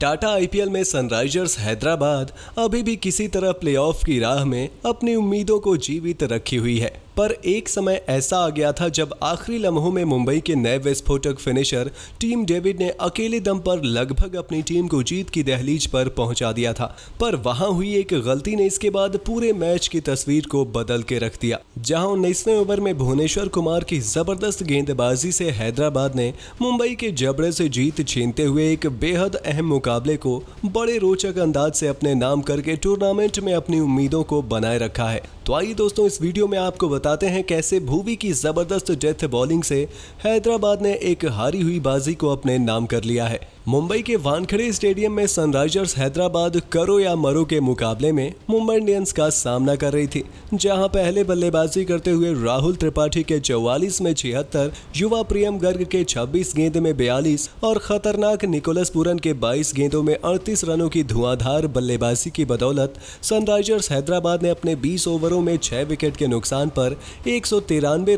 Tata IPL में Sunrisers Hyderabad अभी भी किसी तरह प्लेऑफ की राह में अपनी उम्मीदों को जीवित रखी हुई है पर एक समय ऐसा आ गया था जब आखिरी लम्हों में मुंबई के नए विस्फोटक फिनिशर टीम डेविड ने अकेले दम पर लगभग अपनी टीम को जीत की दहलीज पर पहुंचा दिया था पर वहां हुई एक गलती ने इसके बाद पूरे मैच की तस्वीर को बदल के रख दिया जहां उन्नीसवें ओवर में भुवनेश्वर कुमार की जबरदस्त गेंदबाजी से हैदराबाद ने मुंबई के जबड़े से जीत छीनते हुए एक बेहद अहम मुकाबले को बड़े रोचक अंदाज से अपने नाम करके टूर्नामेंट में अपनी उम्मीदों को बनाए रखा है तो आइए दोस्तों इस वीडियो में आपको बताते हैं कैसे भूवी की जबरदस्त डेथ बॉलिंग से हैदराबाद ने एक हारी हुई बाजी को अपने नाम कर लिया है मुंबई के वानखड़े स्टेडियम में सनराइजर्स हैदराबाद करो या मरो के मुकाबले में मुंबई इंडियंस का सामना कर रही थी जहां पहले बल्लेबाजी करते हुए राहुल त्रिपाठी के 44 में छिहत्तर युवा प्रियम गर्ग के 26 गेंद में 42 और खतरनाक निकोलस पूरन के 22 गेंदों में 38 रनों की धुआंधार बल्लेबाजी की बदौलत सनराइजर्स हैदराबाद ने अपने बीस ओवरों में छह विकेट के नुकसान पर एक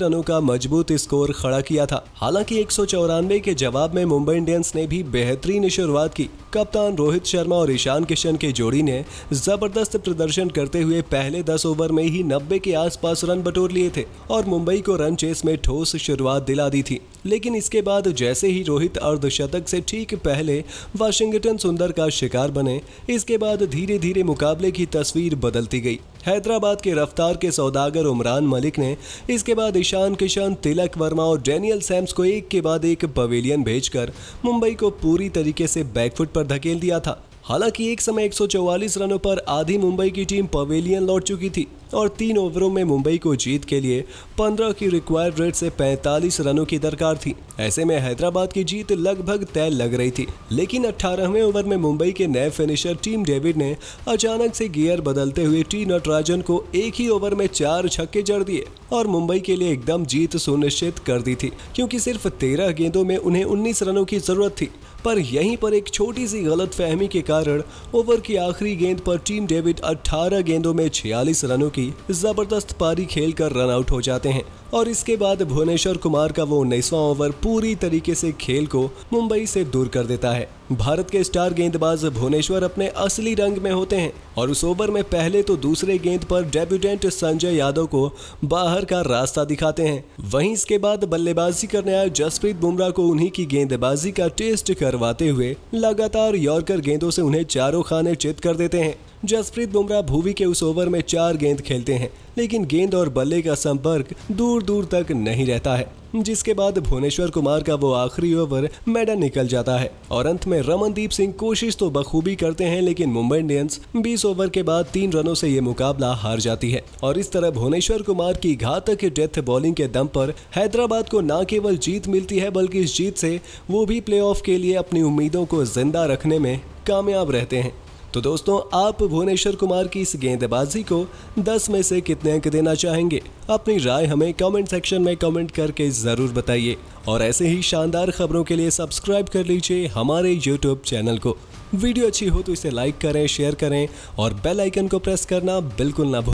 रनों का मजबूत स्कोर खड़ा किया था हालांकि एक के जवाब में मुंबई इंडियंस ने भी बेहद बेहतरीन ने शुरुआत की कप्तान रोहित शर्मा और ईशान किशन की जोड़ी ने जबरदस्त प्रदर्शन करते हुए पहले 10 ओवर में ही 90 के आसपास रन बटोर लिए थे और मुंबई को रन चेस में ठोस शुरुआत दिला दी थी लेकिन इसके बाद जैसे ही रोहित अर्धशतक से ठीक पहले वाशिंगटन सुंदर का शिकार बने इसके बाद धीरे धीरे मुकाबले की तस्वीर बदलती गई हैदराबाद के रफ्तार के सौदागर उमरान मलिक ने इसके बाद ईशान किशन तिलक वर्मा और डेनियल सैम्स को एक के बाद एक पवेलियन भेजकर मुंबई को पूरी तरीके से बैकफुट पर धकेल दिया था हालांकि एक समय 144 रनों पर आधी मुंबई की टीम पवेलियन लौट चुकी थी और तीन ओवरों में मुंबई को जीत के लिए 15 की रिक्वायर्ड रेट से 45 रनों की दरकार थी ऐसे में हैदराबाद की जीत लगभग तय लग रही थी लेकिन 18वें ओवर में मुंबई के नए फिनिशर टीम डेविड ने अचानक से गियर बदलते हुए टी नटराजन को एक ही ओवर में चार छक्के जड़ दिए और मुंबई के लिए एकदम जीत सुनिश्चित कर दी थी क्योंकि सिर्फ तेरह गेंदों में उन्हें उन्नीस रनों की जरूरत थी पर यहीं पर एक छोटी सी गलत फहमी के कारण ओवर की आखिरी गेंद पर टीम डेविड 18 गेंदों में 46 रनों की ही जबरदस्त पारी खेल कर रन आउट हो जाते हैं और इसके बाद भुवनेश्वर कुमार का वो उन्नीसवा ओवर पूरी तरीके से खेल को मुंबई से दूर कर देता है भारत के स्टार गेंदबाज भुवनेश्वर अपने असली रंग में होते हैं और उस ओवर में पहले तो दूसरे गेंद पर डेब्यूटेंट संजय यादव को बाहर का रास्ता दिखाते हैं वहीं इसके बाद बल्लेबाजी करने आए जसप्रीत बुमराह को उन्हीं की गेंदबाजी का टेस्ट करवाते हुए लगातार यॉर्कर गेंदों से उन्हें चारों खाने चित कर देते हैं जसप्रीत बुमराह भूवी के उस ओवर में चार गेंद खेलते हैं लेकिन गेंद और बल्ले का संपर्क दूर दूर तक नहीं रहता है जिसके बाद भुवनेश्वर कुमार का वो आखिरी ओवर मेडल निकल जाता है और अंत में रमनदीप सिंह कोशिश तो बखूबी करते हैं लेकिन मुंबई इंडियंस 20 ओवर के बाद तीन रनों से ये मुकाबला हार जाती है और इस तरह भुवनेश्वर कुमार की घातक डेथ बॉलिंग के दम पर हैदराबाद को न केवल जीत मिलती है बल्कि इस जीत से वो भी प्ले के लिए अपनी उम्मीदों को जिंदा रखने में कामयाब रहते हैं तो दोस्तों आप भुवनेश्वर कुमार की इस गेंदबाजी को 10 में से कितने अंक देना चाहेंगे अपनी राय हमें कमेंट सेक्शन में कमेंट करके ज़रूर बताइए और ऐसे ही शानदार खबरों के लिए सब्सक्राइब कर लीजिए हमारे यूट्यूब चैनल को वीडियो अच्छी हो तो इसे लाइक करें शेयर करें और बेल आइकन को प्रेस करना बिल्कुल ना